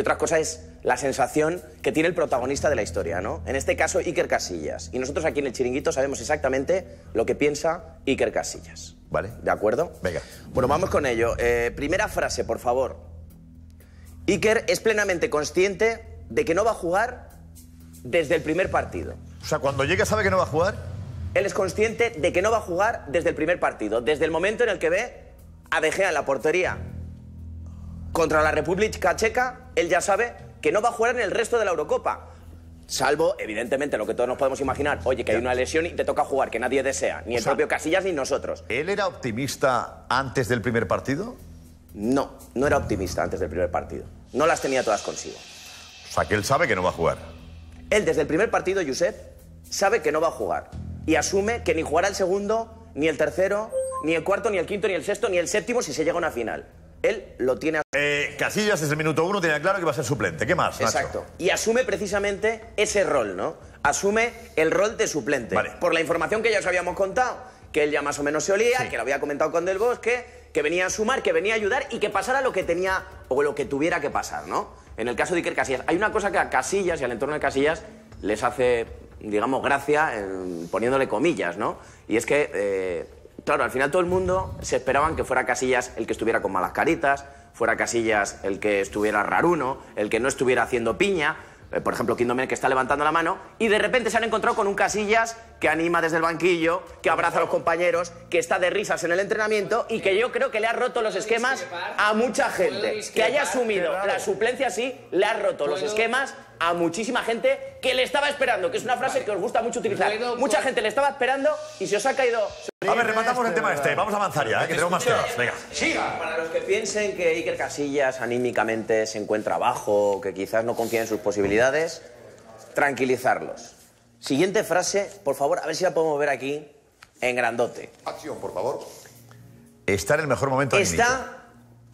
otra cosa es la sensación que tiene el protagonista de la historia, ¿no? En este caso, Iker Casillas. Y nosotros aquí en el chiringuito sabemos exactamente lo que piensa Iker Casillas. ¿Vale? ¿De acuerdo? Venga. Bueno, vamos con ello. Eh, primera frase, por favor. Iker es plenamente consciente de que no va a jugar desde el primer partido. O sea, cuando llega sabe que no va a jugar. Él es consciente de que no va a jugar desde el primer partido, desde el momento en el que ve a De Gea en la portería contra la República Checa, él ya sabe que no va a jugar en el resto de la Eurocopa. Salvo, evidentemente, lo que todos nos podemos imaginar. Oye, que hay una lesión y te toca jugar, que nadie desea. Ni el propio Casillas ni nosotros. ¿Él era optimista antes del primer partido? No, no era optimista antes del primer partido. No las tenía todas consigo. O sea, que él sabe que no va a jugar. Él, desde el primer partido, Josep, sabe que no va a jugar. Y asume que ni jugará el segundo, ni el tercero, ni el cuarto, ni el quinto, ni el sexto, ni el séptimo si se llega a una final. Él lo tiene Casillas desde el minuto uno tenía claro que iba a ser suplente. ¿Qué más? Exacto. Y asume precisamente ese rol, ¿no? Asume el rol de suplente. Por la información que ya os habíamos contado, que él ya más o menos se olía, que lo había comentado con Del Bosque, que venía a sumar, que venía a ayudar y que pasara lo que tenía o lo que tuviera que pasar, ¿no? En el caso de Iker Casillas. Hay una cosa que a Casillas y al entorno de Casillas les hace, digamos, gracia poniéndole comillas, ¿no? Y es que, eh, claro, al final todo el mundo se esperaban que fuera Casillas el que estuviera con malas caritas, fuera Casillas el que estuviera raruno, el que no estuviera haciendo piña, eh, por ejemplo, Kindomen que está levantando la mano, y de repente se han encontrado con un Casillas que anima desde el banquillo, que abraza a los compañeros, que está de risas en el entrenamiento y que yo creo que le ha roto los esquemas a mucha gente. Que haya asumido la suplencia, sí, le ha roto los esquemas a muchísima gente que le estaba esperando, que es una frase que os gusta mucho utilizar. Mucha gente le estaba esperando y se os ha caído... A ver, rematamos el tema este. Vamos a avanzar ya, ¿eh? que tenemos más temas. Venga. Para los que piensen que Iker Casillas anímicamente se encuentra abajo que quizás no confían en sus posibilidades, tranquilizarlos. Siguiente frase, por favor, a ver si la podemos ver aquí en grandote. Acción, por favor. Está en el mejor momento anímico. Está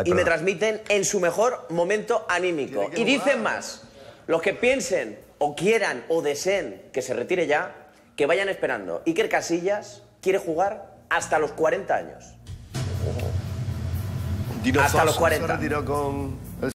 y me transmiten en su mejor momento anímico. Y dicen más. Los que piensen o quieran o deseen que se retire ya, que vayan esperando. Iker Casillas quiere jugar hasta los 40 años. Hasta los 40.